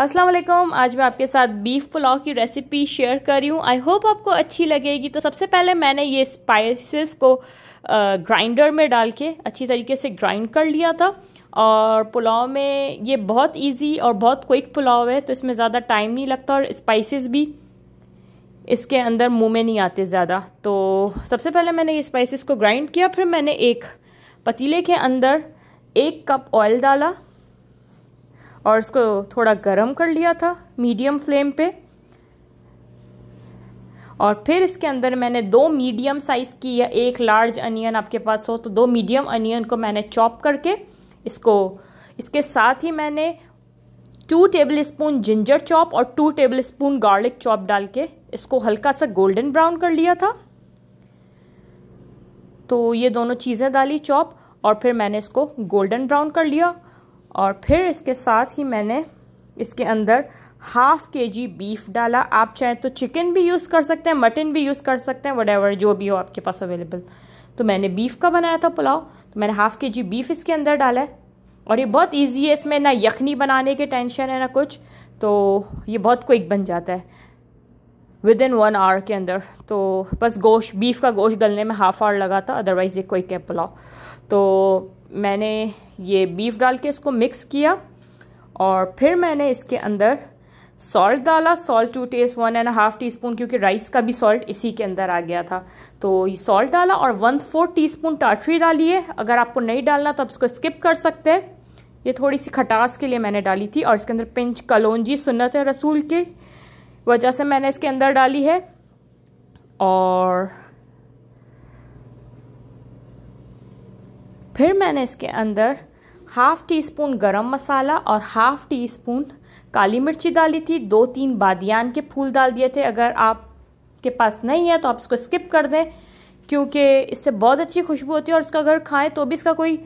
अस्सलाम वालेकुम आज मैं आपके साथ बीफ पुलाव की रेसिपी शेयर कर रही हूँ आई होप आपको अच्छी लगेगी तो सबसे पहले मैंने ये स्पाइसेस को ग्राइंडर में डाल के अच्छी तरीके से ग्राइंड कर लिया था और पुलाव में ये बहुत इजी और बहुत क्विक पुलाव है तो इसमें ज़्यादा टाइम नहीं लगता और स्पाइसेस भी इसके अंदर मुँह में नहीं आते ज़्यादा तो सबसे पहले मैंने ये स्पाइसिस को ग्राइंड किया फिर मैंने एक पतीले के अंदर एक कप ऑयल डाला और इसको थोड़ा गर्म कर लिया था मीडियम फ्लेम पे और फिर इसके अंदर मैंने दो मीडियम साइज़ की या एक लार्ज अनियन आपके पास हो तो दो मीडियम अनियन को मैंने चॉप करके इसको इसके साथ ही मैंने two tablespoon ginger chop और two tablespoon garlic chop डाल के इसको हल्का सा गोल्डन ब्राउन कर लिया था तो ये दोनों चीज़ें डाली चॉप और फिर मैंने इसको गोल्डन ब्राउन कर लिया और फिर इसके साथ ही मैंने इसके अंदर हाफ के जी बीफ डाला आप चाहें तो चिकन भी यूज़ कर सकते हैं मटन भी यूज़ कर सकते हैं वट जो भी हो आपके पास अवेलेबल तो मैंने बीफ का बनाया था पुलाव तो मैंने हाफ के जी बीफ इसके अंदर डाला है और ये बहुत इजी है इसमें ना यखनी बनाने के टेंशन है ना कुछ तो ये बहुत क्विक बन जाता है विद इन वन आवर के अंदर तो बस गोश्त बीफ का गोश्त गलने में हाफ आवर लगा था अदरवाइज़ ये क्विक है पुलाव तो मैंने ये बीफ डाल के इसको मिक्स किया और फिर मैंने इसके अंदर सॉल्ट डाला salt to taste one and half teaspoon क्योंकि राइस का भी सॉल्ट इसी के अंदर आ गया था तो ये सॉल्ट डाला और वन फोर टी स्पून टाटरी डालिए अगर आपको नहीं डालना तो आप इसको स्किप कर सकते हैं ये थोड़ी सी खटास के लिए मैंने डाली थी और इसके अंदर पिंच कलौजी सुन्नत रसूल की वजह से मैंने इसके अंदर डाली है और फिर मैंने इसके अंदर हाफ टी स्पून गरम मसाला और हाफ टी स्पून काली मिर्ची डाली थी दो तीन बादियान के फूल डाल दिए थे अगर आप के पास नहीं है तो आप इसको स्किप कर दें क्योंकि इससे बहुत अच्छी खुशबू होती है और इसका अगर खाएं तो भी इसका कोई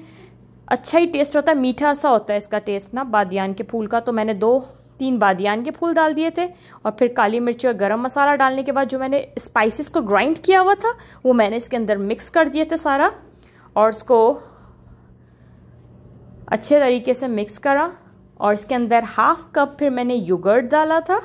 अच्छा ही टेस्ट होता है मीठा सा होता है इसका टेस्ट ना बादियान के फूल का तो मैंने दो तीन बादियान के फूल डाल दिए थे और फिर काली मिर्च और गरम मसाला डालने के बाद जो मैंने स्पाइसिस को ग्राइंड किया हुआ था वो मैंने इसके अंदर मिक्स कर दिए थे सारा और उसको अच्छे तरीके से मिक्स करा और इसके अंदर हाफ कप फिर मैंने योगर्ट डाला था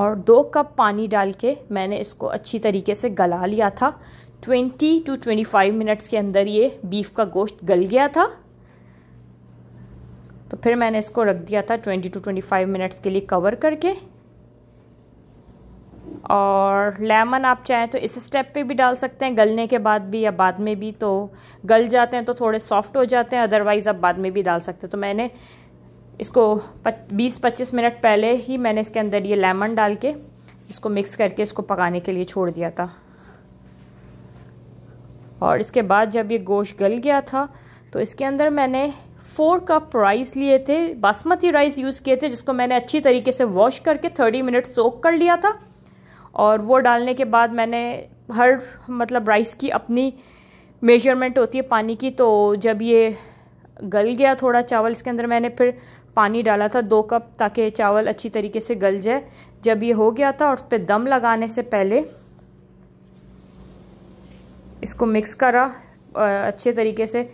और दो कप पानी डाल के मैंने इसको अच्छी तरीके से गला लिया था 20 टू 25 मिनट्स के अंदर ये बीफ का गोश्त गल गया था तो फिर मैंने इसको रख दिया था 20 टू 25 मिनट्स के लिए कवर करके और लेमन आप चाहें तो इस स्टेप पे भी डाल सकते हैं गलने के बाद भी या बाद में भी तो गल जाते हैं तो थोड़े सॉफ्ट हो जाते हैं अदरवाइज़ आप बाद में भी डाल सकते हैं तो मैंने इसको 20-25 मिनट पहले ही मैंने इसके अंदर ये लेमन डाल के इसको मिक्स करके इसको पकाने के लिए छोड़ दिया था और इसके बाद जब ये गोश्त गल गया था तो इसके अंदर मैंने फोर कप राइस लिए थे बासमती राइस यूज़ किए थे जिसको मैंने अच्छी तरीके से वॉश करके थर्टी मिनट सोक कर लिया था और वो डालने के बाद मैंने हर मतलब राइस की अपनी मेजरमेंट होती है पानी की तो जब ये गल गया थोड़ा चावल इसके अंदर मैंने फिर पानी डाला था दो कप ताकि चावल अच्छी तरीके से गल जाए जब ये हो गया था और उस पर दम लगाने से पहले इसको मिक्स करा अच्छे तरीके से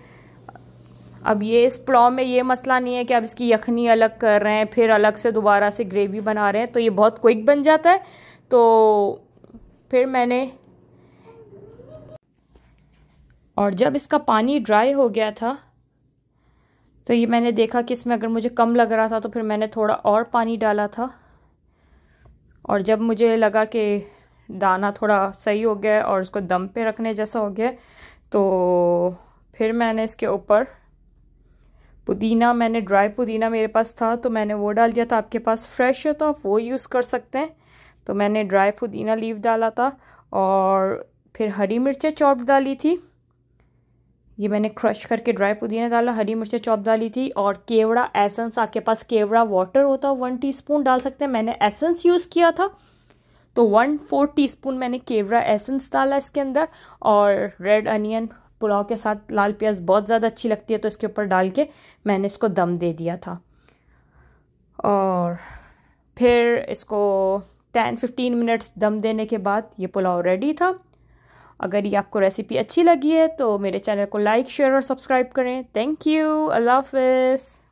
अब ये इस पुलाव में ये मसला नहीं है कि आप इसकी यखनी अलग कर रहे हैं फिर अलग से दोबारा से ग्रेवी बना रहे हैं तो ये बहुत क्विक बन जाता है तो फिर मैंने और जब इसका पानी ड्राई हो गया था तो ये मैंने देखा कि इसमें अगर मुझे कम लग रहा था तो फिर मैंने थोड़ा और पानी डाला था और जब मुझे लगा कि दाना थोड़ा सही हो गया और उसको दम पे रखने जैसा हो गया तो फिर मैंने इसके ऊपर पुदीना मैंने ड्राई पुदीना मेरे पास था तो मैंने वो डाल दिया था आपके पास फ्रेश हो तो आप वो यूज़ कर सकते हैं तो मैंने ड्राई पुदीना लीव डाला था और फिर हरी मिर्चें चॉप डाली थी ये मैंने क्रश करके ड्राई पुदीना डाला हरी मिर्चें चॉप डाली थी और केवड़ा एसेंस आपके पास केवड़ा वाटर होता है वन टी डाल सकते हैं मैंने एसेंस यूज़ किया था तो वन फोर टी मैंने केवड़ा एसेंस डाला इसके अंदर और रेड अनियन पुलाव के साथ लाल प्याज बहुत ज़्यादा अच्छी लगती है तो इसके ऊपर डाल के मैंने इसको दम दे दिया था और फिर इसको टेन फिफ्टीन मिनट्स दम देने के बाद ये पुलाव रेडी था अगर ये आपको रेसिपी अच्छी लगी है तो मेरे चैनल को लाइक शेयर और सब्सक्राइब करें थैंक यू अल्लाह हाफिज़